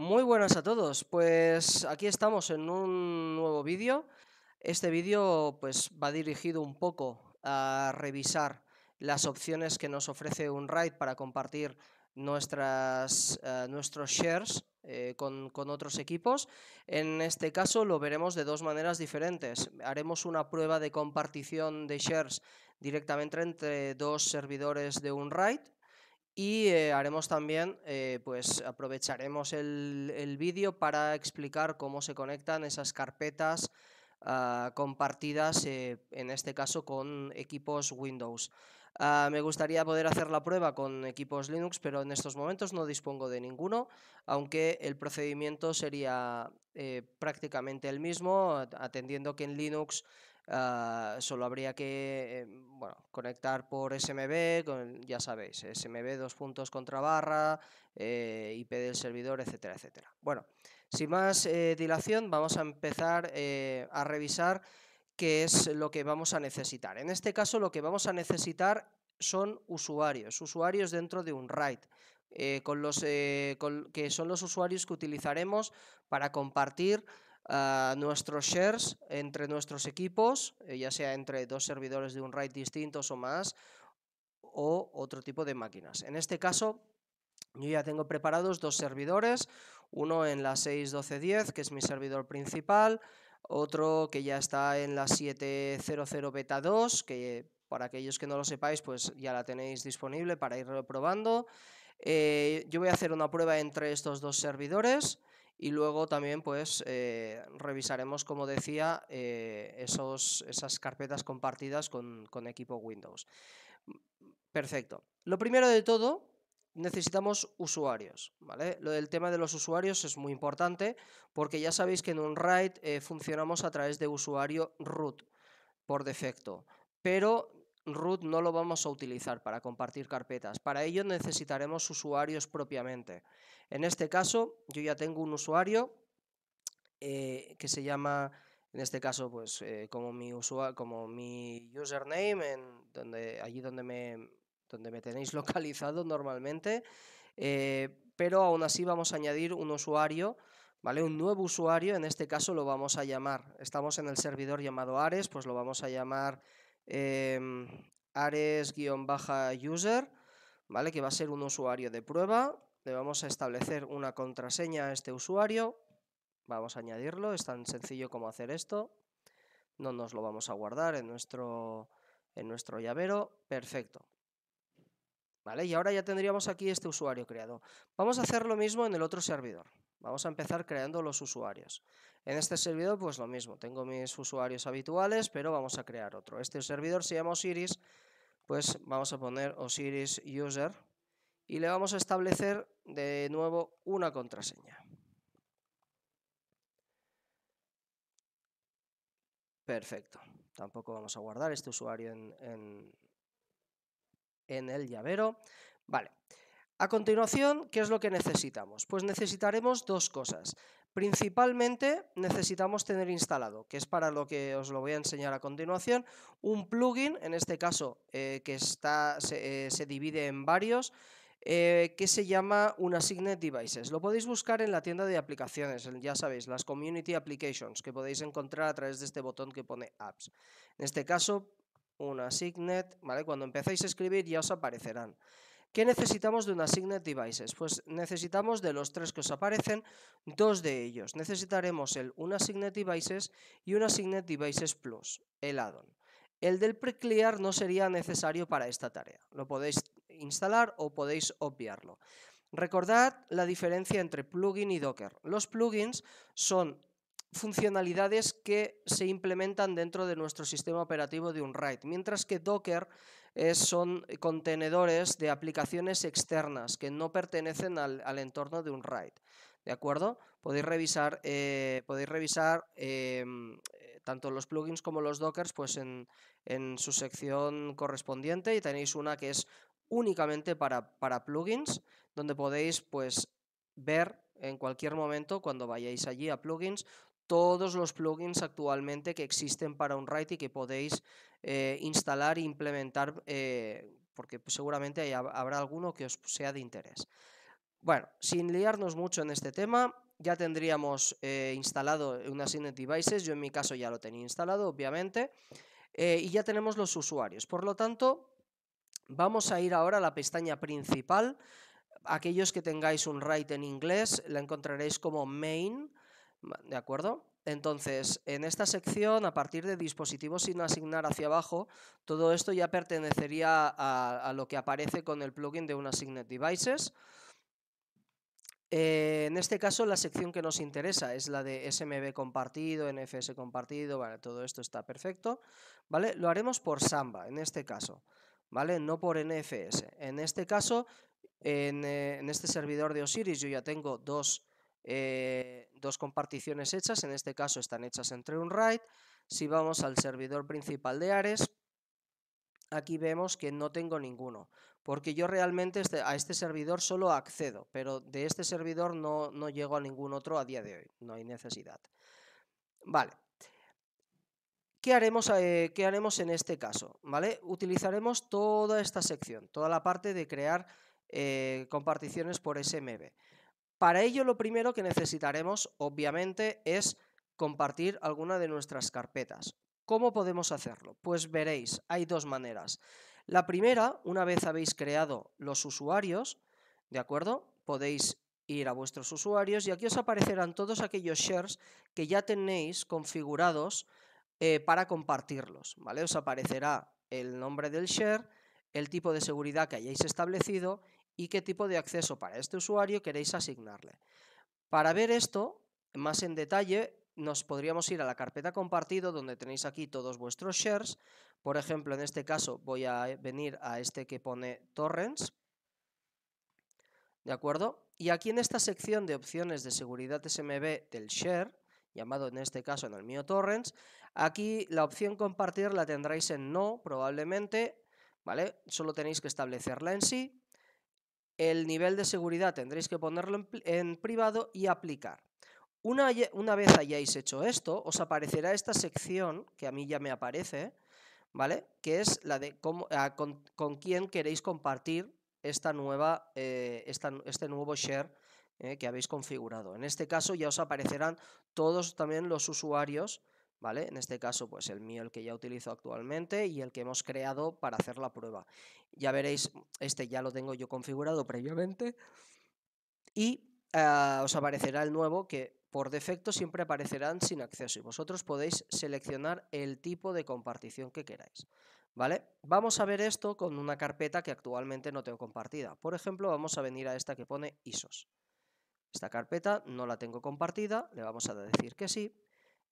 Muy buenas a todos, pues aquí estamos en un nuevo vídeo. Este vídeo pues, va dirigido un poco a revisar las opciones que nos ofrece un para compartir nuestras, eh, nuestros shares eh, con, otros equipos. En este caso lo veremos de dos maneras diferentes. Haremos una prueba de compartición de shares directamente entre dos servidores de un y eh, haremos también, eh, pues aprovecharemos el, el vídeo para explicar cómo se conectan esas carpetas ah, compartidas, eh, en este caso con equipos Windows. Ah, me gustaría poder hacer la prueba con equipos Linux, pero en estos momentos no dispongo de ninguno, aunque el procedimiento sería prácticamente el mismo, atendiendo que en Linux Ah, solo habría que em, bueno, conectar por SMB, con, ya sabéis, SMB dos puntos contra barra, eh, IP del servidor, etcétera, etcétera. Bueno, sin más eh, dilación, vamos a empezar eh, a revisar qué es lo que vamos a necesitar. En este caso, lo que vamos a necesitar son usuarios, usuarios dentro de un RAID. con los que son los usuarios que utilizaremos para compartir nuestros shares entre nuestros equipos, eh, ya sea entre dos servidores de un RAID distintos o más, o otro tipo de máquinas. En este caso, yo ya tengo preparados dos servidores, uno en la 6.12.10, que es mi servidor principal, otro que ya está en la 7.00 beta 2, que para aquellos que no lo sepáis, pues ya la tenéis disponible para ir probando. Eh, yo voy a hacer una prueba entre estos dos servidores y luego también pues, eh, revisaremos, como decía, eh, esos, esas carpetas compartidas con, equipo Windows. Perfecto. Lo primero de todo, necesitamos usuarios. ¿vale? Lo del tema de los usuarios es muy importante porque ya sabéis que en un RAID eh, funcionamos a través de usuario root por defecto. Pero root no lo vamos a utilizar para compartir carpetas. Para ello necesitaremos usuarios propiamente. En este caso, yo ya tengo un usuario eh, que se llama, en este caso, pues eh, como, mi usuario, como mi username, en donde, allí donde me, donde me tenéis localizado normalmente. Eh, pero aún así vamos a añadir un usuario ¿vale? Un nuevo usuario, en este caso lo vamos a llamar, estamos en el servidor llamado Ares, pues lo vamos a llamar Em, ares-user, ¿vale? que va a ser un usuario de prueba. Le vamos a establecer una contraseña a este usuario. Vamos a añadirlo, es tan sencillo como hacer esto. No nos lo vamos a guardar en nuestro, en nuestro llavero. Perfecto. ¿Vale? Y ahora ya tendríamos aquí este usuario creado. Vamos a hacer lo mismo en el otro servidor. Vamos a empezar creando los usuarios. En este servidor, pues lo mismo, tengo mis usuarios habituales, pero vamos a crear otro. Este servidor se llama Osiris, pues vamos a poner Osiris User y le vamos a establecer de nuevo una contraseña. Perfecto. Tampoco vamos a guardar este usuario en, el llavero. Vale. A continuación, ¿qué es lo que necesitamos? Pues necesitaremos dos cosas. Principalmente necesitamos tener instalado, que es para lo que os lo voy a enseñar a continuación, un plugin, en este caso eh, que está, eh, se, divide en varios, eh, que se llama Unasignet Devices. Lo podéis buscar en la tienda de aplicaciones, ya sabéis, las Community Applications, que podéis encontrar a través de este botón que pone Apps. En este caso, Unasignet, ¿vale? cuando empecéis a escribir ya os aparecerán. ¿Qué necesitamos de un Assigned Devices? Pues necesitamos de los tres que os aparecen, dos de ellos. Necesitaremos el un Assigned Devices y un Assigned Devices Plus, el addon. El del preclear no sería necesario para esta tarea. Lo podéis instalar o podéis obviarlo. Recordad la diferencia entre plugin y Docker. Los plugins son funcionalidades que se implementan dentro de nuestro sistema operativo de un RAID, mientras que Docker son contenedores de aplicaciones externas que no pertenecen al, entorno de un RAID. ¿De acuerdo? Podéis revisar, eh, podéis revisar eh, tanto los plugins como los dockers pues en, en, su sección correspondiente y tenéis una que es únicamente para, para plugins, donde podéis pues, ver en cualquier momento cuando vayáis allí a plugins todos los plugins actualmente que existen para un write y que podéis eh, instalar e implementar, eh, porque pues, seguramente habrá alguno que os sea de interés. Bueno, sin liarnos mucho en este tema, ya tendríamos eh, instalado un Signet Devices, yo en mi caso ya lo tenía instalado, obviamente, y ya tenemos los usuarios. Por lo tanto, vamos a ir ahora a la pestaña principal. Aquellos que tengáis un write en inglés, la encontraréis como main, ¿De acuerdo? Entonces, en esta sección, a partir de dispositivos sin asignar hacia abajo, todo esto ya pertenecería a, lo que aparece con el plugin de un Devices. Eh, en este caso, la sección que nos interesa es la de SMB compartido, NFS compartido, vale, todo esto está perfecto. ¿vale? Lo haremos por Samba, en este caso, ¿vale? no por NFS. En este caso, eh, en este servidor de Osiris yo ya tengo dos eh, dos comparticiones hechas, en este caso están hechas entre un write, Si vamos al servidor principal de Ares, aquí vemos que no tengo ninguno, porque yo realmente este, a este servidor solo accedo, pero de este servidor no, llego a ningún otro a día de hoy, no hay necesidad. Vale. ¿Qué haremos, eh, ¿Qué haremos en este caso? ¿Vale? Utilizaremos toda esta sección, toda la parte de crear eh, comparticiones por SMB. Para ello lo primero que necesitaremos, obviamente, es compartir alguna de nuestras carpetas. ¿Cómo podemos hacerlo? Pues veréis, hay dos maneras. La primera, una vez habéis creado los usuarios, ¿de acuerdo? Podéis ir a vuestros usuarios y aquí os aparecerán todos aquellos shares que ya tenéis configurados eh, para compartirlos, ¿vale? Os aparecerá el nombre del share, el tipo de seguridad que hayáis establecido y qué tipo de acceso para este usuario queréis asignarle. Para ver esto más en detalle, nos podríamos ir a la carpeta compartido donde tenéis aquí todos vuestros shares. Por ejemplo, en este caso voy a eh, venir a este que pone torrents. ¿De acuerdo? Y aquí en esta sección de opciones de seguridad SMB del share, llamado en este caso en el mío torrents, aquí la opción compartir la tendréis en no probablemente, ¿vale? Solo tenéis que establecerla en sí el nivel de seguridad tendréis que ponerlo en, privado y aplicar. Una, vez hayáis hecho esto, os aparecerá esta sección, que a mí ya me aparece, ¿vale? Que es la de cómo, ah, con, quién queréis compartir esta nueva, eh, este nuevo share eh, que habéis configurado. En este caso ya os aparecerán todos también los usuarios ¿vale? En este caso, pues el mío, el que ya utilizo actualmente y el que hemos creado para hacer la prueba. Ya veréis, este ya lo tengo yo configurado previamente y ah, os aparecerá el nuevo que por defecto siempre aparecerán sin acceso y vosotros podéis seleccionar el tipo de compartición que queráis. ¿Vale? Vamos a ver esto con una carpeta que actualmente no tengo compartida. Por ejemplo, vamos a venir a esta que pone ISOs. Esta carpeta no la tengo compartida, le vamos a decir que sí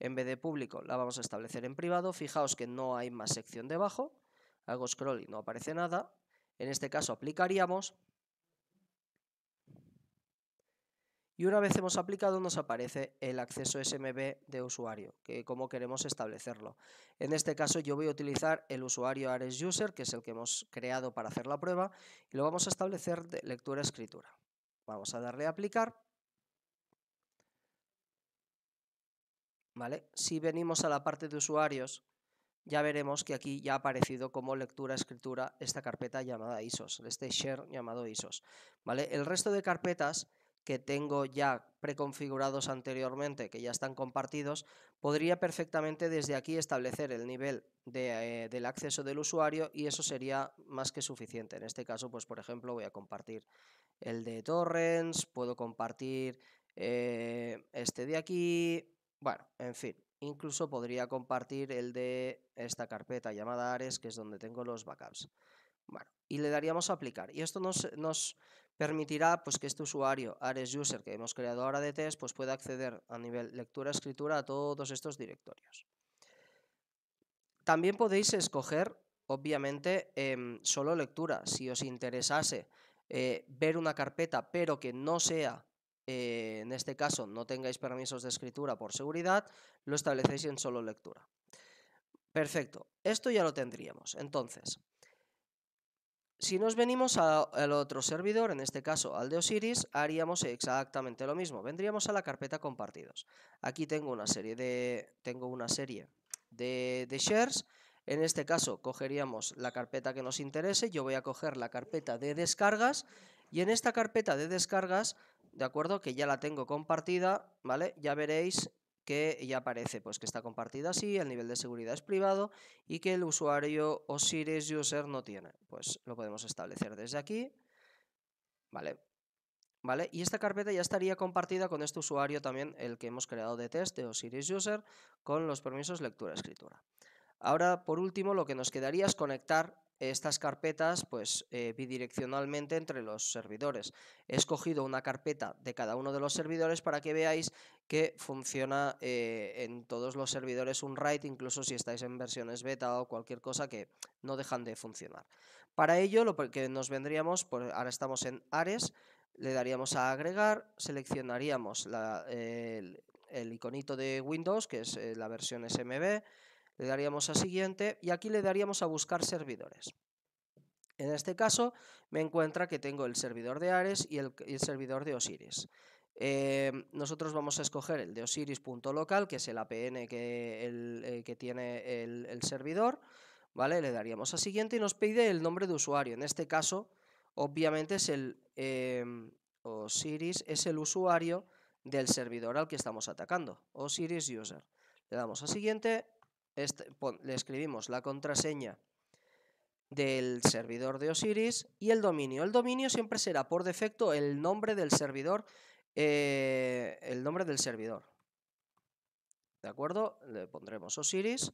en vez de público la vamos a establecer en privado. Fijaos que no hay más sección debajo. Hago scroll y no aparece nada. En este caso aplicaríamos. Y una vez hemos aplicado nos aparece el acceso SMB de usuario, que como queremos establecerlo. En este caso yo voy a utilizar el usuario Ares User, que es el que hemos creado para hacer la prueba, y lo vamos a establecer de lectura-escritura. Vamos a darle a aplicar. Si venimos a la parte de usuarios, ya veremos que aquí ya ha aparecido como lectura-escritura esta carpeta llamada ISOs, este share llamado ISOs, El resto de carpetas que tengo ya preconfigurados anteriormente, que ya están compartidos, podría perfectamente desde aquí establecer el nivel eh, del acceso del usuario y eso sería más que suficiente. En este caso, pues por ejemplo, voy a compartir el de torrents, puedo compartir eh, este de aquí, bueno, en fin, incluso podría compartir el de esta carpeta llamada Ares, que es donde tengo los backups. Bueno, y le daríamos a aplicar. Y esto nos, permitirá pues, que este usuario, Ares User, que hemos creado ahora de test, pues pueda acceder a nivel lectura-escritura a todos estos directorios. También podéis escoger, obviamente, em, solo lectura. Si os interesase eh, ver una carpeta, pero que no sea eh, en este caso no tengáis permisos de escritura por seguridad, lo establecéis en solo lectura. Perfecto, esto ya lo tendríamos. Entonces, si nos venimos al otro servidor, en este caso al de Osiris, haríamos exactamente lo mismo. Vendríamos a la carpeta compartidos. Aquí tengo una serie de, tengo una serie de, de shares. En este caso cogeríamos la carpeta que nos interese. Yo voy a coger la carpeta de descargas y en esta carpeta de descargas ¿de acuerdo? Que ya la tengo compartida, ¿vale? Ya veréis que ya aparece pues que está compartida así, el nivel de seguridad es privado y que el usuario Osiris User no tiene. Pues lo podemos establecer desde aquí, ¿vale? ¿Vale? Y esta carpeta ya estaría compartida con este usuario también, el que hemos creado de test de Osiris User, con los permisos lectura-escritura. Ahora, por último, lo que nos quedaría es conectar estas carpetas pues eh, bidireccionalmente entre los servidores. He escogido una carpeta de cada uno de los servidores para que veáis que funciona eh, en todos los servidores un write, incluso si estáis en versiones beta o cualquier cosa que no dejan de funcionar. Para ello lo que nos vendríamos, pues ahora estamos en Ares, le daríamos a agregar, seleccionaríamos el, iconito de Windows, que es eh, la versión SMB, le daríamos a siguiente y aquí le daríamos a buscar servidores. En este caso me encuentra que tengo el servidor de Ares y el, servidor de Osiris. Eh, nosotros vamos a escoger el de osiris.local, que es el APN que, eh, que tiene el, servidor. ¿vale? Le daríamos a siguiente y nos pide el nombre de usuario. En este caso, obviamente, es el eh, Osiris es el usuario del servidor al que estamos atacando. Osiris user. Le damos a siguiente este, le escribimos la contraseña del servidor de Osiris y el dominio. El dominio siempre será por defecto el nombre del servidor, eh, el nombre del servidor. ¿De acuerdo? Le pondremos Osiris,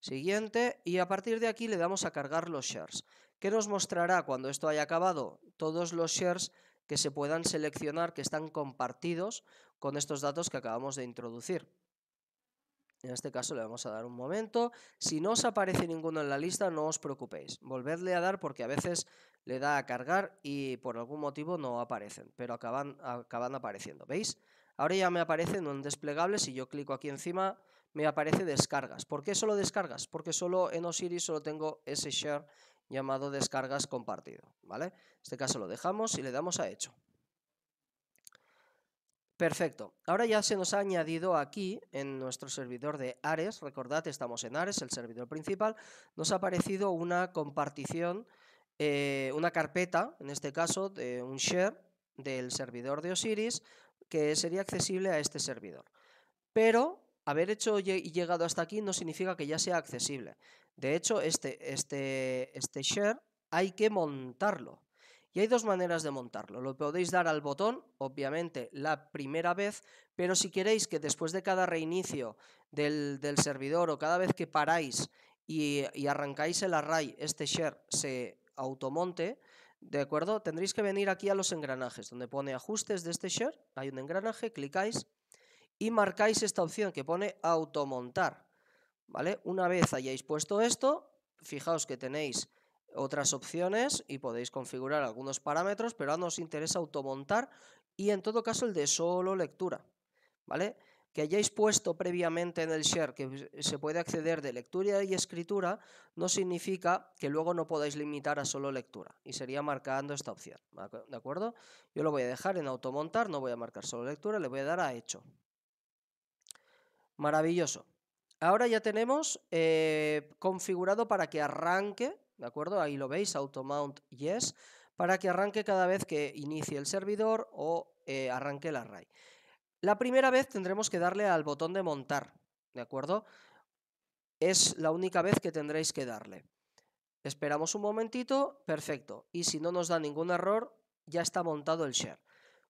siguiente, y a partir de aquí le damos a cargar los shares, ¿Qué nos mostrará cuando esto haya acabado todos los shares que se puedan seleccionar que están compartidos con estos datos que acabamos de introducir. En este caso le vamos a dar un momento. Si no os aparece ninguno en la lista, no os preocupéis. Volvedle a dar porque a veces le da a cargar y por algún motivo no aparecen, pero acaban, apareciendo. ¿Veis? Ahora ya me aparece en desplegable, si yo clico aquí encima me aparece descargas. ¿Por qué solo descargas? Porque solo en Osiris solo tengo ese share llamado descargas compartido. ¿vale? En este caso lo dejamos y le damos a hecho. Perfecto. Ahora ya se nos ha añadido aquí en nuestro servidor de Ares, recordad, estamos en Ares, el servidor principal, nos ha aparecido una compartición, eh, una carpeta, en este caso, de un share del servidor de Osiris, que sería accesible a este servidor. Pero haber hecho y llegado hasta aquí no significa que ya sea accesible. De hecho, este, este, este share hay que montarlo. Y hay dos maneras de montarlo. Lo podéis dar al botón, obviamente, la primera vez, pero si queréis que después de cada reinicio del, servidor o cada vez que paráis y, arrancáis el array, este share se automonte, ¿De acuerdo? Tendréis que venir aquí a los engranajes, donde pone ajustes de este share, hay un engranaje, clicáis y marcáis esta opción que pone automontar. ¿Vale? Una vez hayáis puesto esto, fijaos que tenéis otras opciones y podéis configurar algunos parámetros, pero ahora nos interesa automontar y en todo caso el de solo lectura, ¿vale? Que hayáis puesto previamente en el share que se puede acceder de lectura y escritura no significa que luego no podáis limitar a solo lectura y sería marcando esta opción, ¿de acuerdo? Yo lo voy a dejar en automontar, no voy a marcar solo lectura, le voy a dar a hecho. Maravilloso. Ahora ya tenemos eh, configurado para que arranque ¿de acuerdo? Ahí lo veis, automount yes, para que arranque cada vez que inicie el servidor o eh, arranque el array. La primera vez tendremos que darle al botón de montar, ¿de acuerdo? Es la única vez que tendréis que darle. Esperamos un momentito, perfecto. Y si no nos da ningún error, ya está montado el share.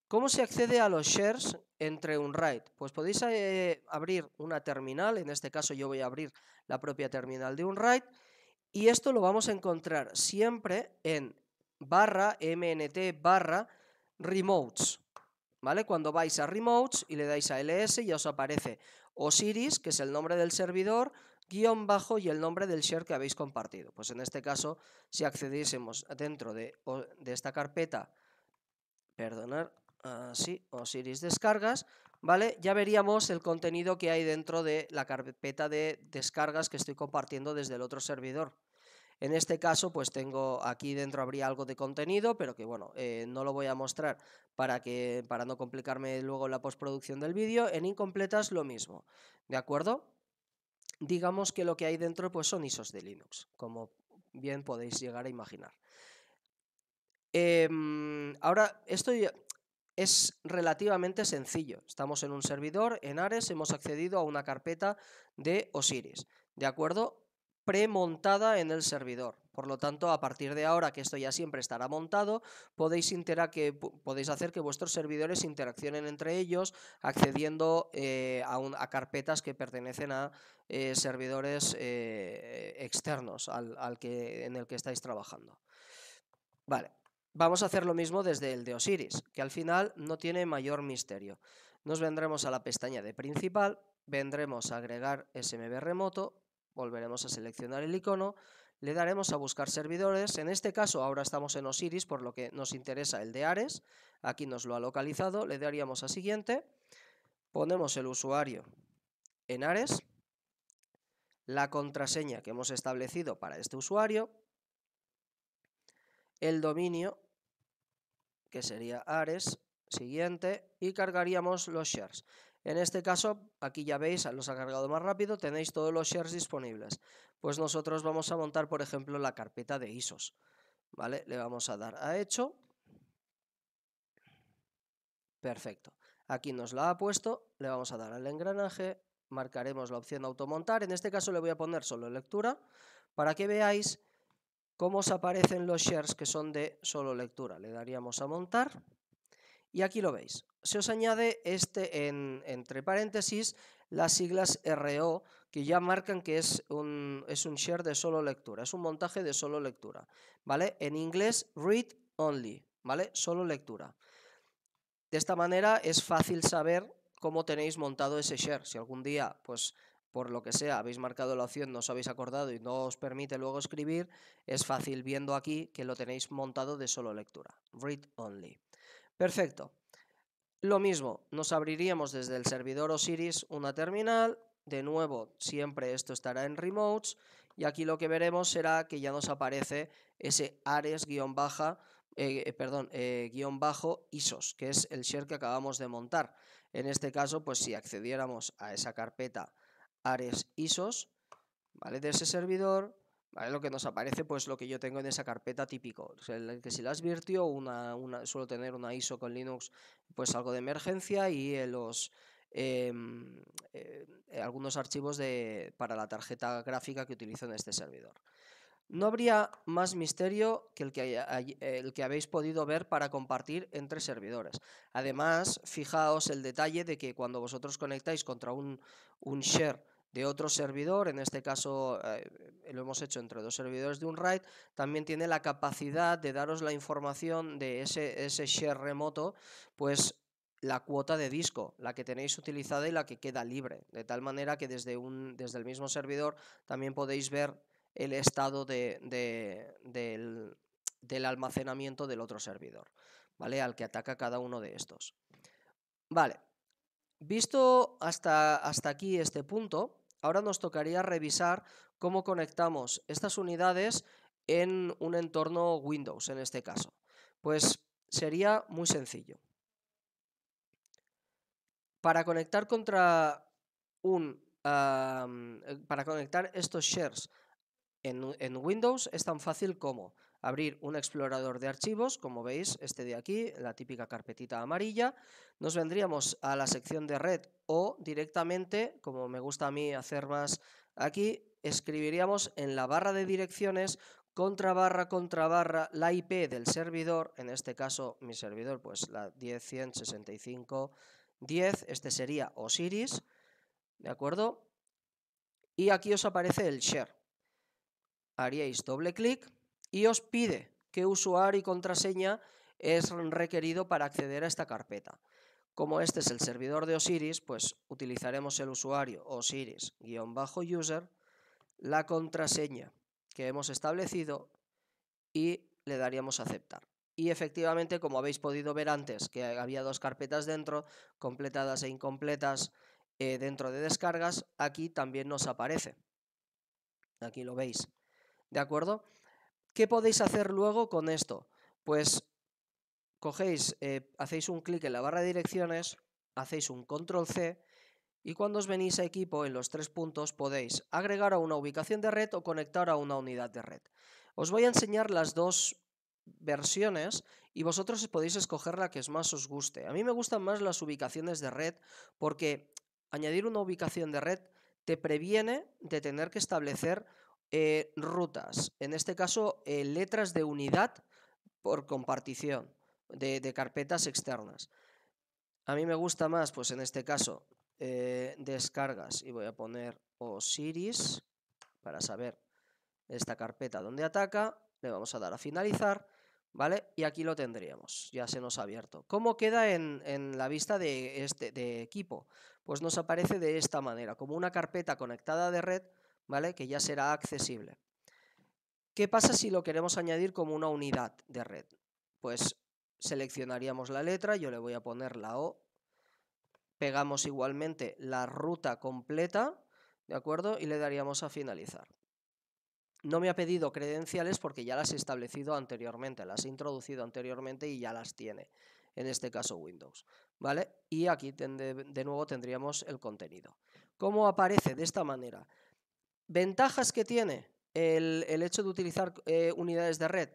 ¿Cómo se accede a los shares entre un RAID? Pues podéis eh, abrir una terminal, en este caso yo voy a abrir la propia terminal de un RAID y esto lo vamos a encontrar siempre en barra mnt barra remotes. ¿Vale? Cuando vais a remotes y le dais a ls ya os aparece Osiris, que es el nombre del servidor, guión bajo y el nombre del share que habéis compartido. Pues en este caso, si accediésemos dentro de, esta carpeta, perdonar, así, Osiris descargas, ¿vale? Ya veríamos el contenido que hay dentro de la carpeta de descargas que estoy compartiendo desde el otro servidor. En este caso, pues tengo aquí dentro habría algo de contenido, pero que bueno, eh, no lo voy a mostrar para, que, para no complicarme luego la postproducción del vídeo. En incompletas lo mismo, ¿de acuerdo? Digamos que lo que hay dentro pues son ISOs de Linux, como bien podéis llegar a imaginar. Em, ahora, esto es relativamente sencillo. Estamos en un servidor, en Ares, hemos accedido a una carpeta de Osiris, ¿de acuerdo? Premontada en el servidor. Por lo tanto, a partir de ahora, que esto ya siempre estará montado, podéis, que, podéis hacer que vuestros servidores interaccionen entre ellos, accediendo eh, a, carpetas que pertenecen a eh, servidores eh, externos al que, en el que estáis trabajando. Vale. Vamos a hacer lo mismo desde el de Osiris, que al final no tiene mayor misterio. Nos vendremos a la pestaña de principal, vendremos a agregar SMB remoto, volveremos a seleccionar el icono, le daremos a buscar servidores, en este caso ahora estamos en Osiris, por lo que nos interesa el de Ares, aquí nos lo ha localizado, le daríamos a siguiente, ponemos el usuario en Ares, la contraseña que hemos establecido para este usuario, el dominio que sería Ares, siguiente, y cargaríamos los shares. En este caso, aquí ya veis, los ha cargado más rápido, tenéis todos los shares disponibles. Pues nosotros vamos a montar, por ejemplo, la carpeta de ISOs. ¿Vale? Le vamos a dar a hecho. Perfecto. Aquí nos la ha puesto, le vamos a dar al engranaje, marcaremos la opción de automontar. En este caso le voy a poner solo lectura para que veáis ¿Cómo os aparecen los shares que son de solo lectura? Le daríamos a montar y aquí lo veis. Se os añade este entre paréntesis las siglas RO que ya marcan que es un, es un share de solo lectura, es un montaje de solo lectura, ¿vale? En inglés, read only, ¿vale? Solo lectura. De esta manera es fácil saber cómo tenéis montado ese share. Si algún día, pues, por lo que sea habéis marcado la opción, no os habéis acordado y no os permite luego escribir, es fácil viendo aquí que lo tenéis montado de solo lectura, read only. Perfecto. Lo mismo, nos abriríamos desde el servidor Osiris una terminal, de nuevo, siempre esto estará en remotes, y aquí lo que veremos será que ya nos aparece ese ares-baja, eh, eh, perdón, eh, guión bajo ISOS, que es el share que acabamos de montar. En este caso, pues si accediéramos a esa carpeta ares ISOs, ¿vale? De ese servidor, Lo que nos aparece, pues lo que yo tengo en esa carpeta típico. que si la virtió, una, suelo tener una ISO con Linux, pues algo de emergencia y eh, los... Em, eh, eh, algunos archivos para la tarjeta gráfica que utilizo en este servidor. No habría más misterio que el que, el que, habéis podido ver para compartir entre servidores. Además, fijaos el detalle de que cuando vosotros conectáis contra un, un share de otro servidor, en este caso eh, lo hemos hecho entre dos servidores de un RAID, también tiene la capacidad de daros la información de ese, share remoto, pues la cuota de disco, la que tenéis utilizada y la que queda libre, de tal manera que desde, un, desde el mismo servidor también podéis ver el estado del, almacenamiento del otro servidor, ¿vale? Al que ataca cada uno de estos. Vale, visto hasta, hasta aquí este punto, Ahora nos tocaría revisar cómo conectamos estas unidades en un entorno Windows en este caso. Pues sería muy sencillo. Para conectar contra un eh, para conectar estos shares en Windows es tan fácil como abrir un explorador de archivos, como veis, este de aquí, la típica carpetita amarilla. Nos vendríamos a la sección de red o directamente, como me gusta a mí hacer más aquí, escribiríamos en la barra de direcciones contra barra contra barra la IP del servidor, en este caso mi servidor, pues la 10.165.10, este sería Osiris, ¿de acuerdo? Y aquí os aparece el share. Haríais doble clic y os pide qué usuario y contraseña es requerido para acceder a esta carpeta. Como este es el servidor de Osiris, pues utilizaremos el usuario osiris-user, la contraseña que hemos establecido y le daríamos aceptar. Y efectivamente, como habéis podido ver antes, que había dos carpetas dentro, completadas e incompletas eh, dentro de descargas, aquí también nos aparece. Aquí lo veis. ¿De acuerdo? ¿Qué podéis hacer luego con esto? Pues cogéis, eh, hacéis un clic en la barra de direcciones, hacéis un control C y cuando os venís a equipo en los tres puntos podéis agregar a una ubicación de red o conectar a una unidad de red. Os voy a enseñar las dos versiones y vosotros podéis escoger la que más os guste. A mí me gustan más las ubicaciones de red porque añadir una ubicación de red te previene de tener que establecer eh, rutas, en este caso eh, letras de unidad por compartición de, carpetas externas. A mí me gusta más, pues en este caso, eh, descargas y voy a poner Osiris para saber esta carpeta donde ataca, le vamos a dar a finalizar, ¿vale? Y aquí lo tendríamos, ya se nos ha abierto. ¿Cómo queda en, en la vista de, este, de equipo? Pues nos aparece de esta manera, como una carpeta conectada de red, que ya será accesible. ¿Qué pasa si lo queremos añadir como una unidad de red? Pues seleccionaríamos la letra, yo le voy a poner la O, pegamos igualmente la ruta completa, ¿de acuerdo? Y le daríamos a finalizar. No me ha pedido credenciales porque ya las he establecido anteriormente, las he introducido anteriormente y ya las tiene, en este caso Windows, ¿vale? Y aquí de nuevo tendríamos el contenido. ¿Cómo aparece de esta manera? ¿Ventajas que tiene el, hecho de utilizar eh, unidades de red?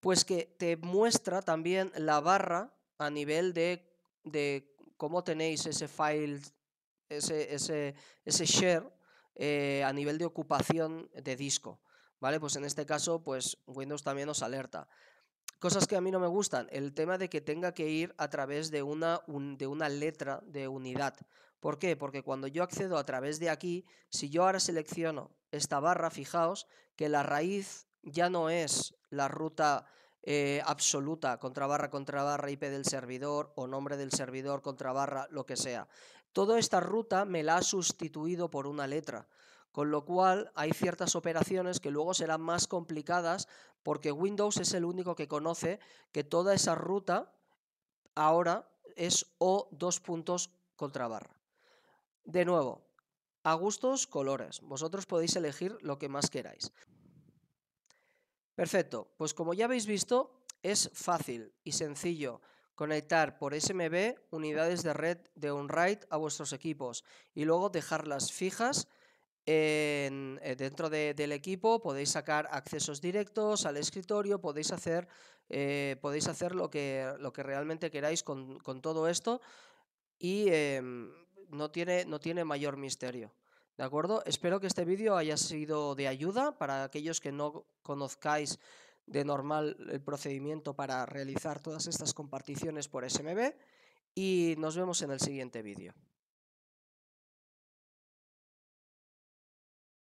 Pues que te muestra también la barra a nivel de, cómo tenéis ese file, ese, ese, share eh, a nivel de ocupación de disco. ¿Vale? Pues en este caso, pues Windows también os alerta. Cosas que a mí no me gustan, el tema de que tenga que ir a través de una, de una letra de unidad. ¿Por qué? Porque cuando yo accedo a través de aquí, si yo ahora selecciono esta barra, fijaos que la raíz ya no es la ruta eh, absoluta, contra barra, contra barra, IP del servidor o nombre del servidor, contra barra, lo que sea. Toda esta ruta me la ha sustituido por una letra con lo cual hay ciertas operaciones que luego serán más complicadas porque Windows es el único que conoce que toda esa ruta ahora es O dos puntos contra barra. De nuevo, a gustos, colores. Vosotros podéis elegir lo que más queráis. Perfecto, pues como ya habéis visto, es fácil y sencillo conectar por SMB unidades de red de OnRide a vuestros equipos y luego dejarlas fijas eh, dentro del equipo, podéis sacar accesos directos al escritorio, podéis hacer, eh, podéis hacer lo, que, lo que realmente queráis con, todo esto y em, no, tiene, no tiene mayor misterio. ¿De acuerdo? Espero que este vídeo haya sido de ayuda para aquellos que no conozcáis de normal el procedimiento para realizar todas estas comparticiones por SMB y nos vemos en el siguiente vídeo.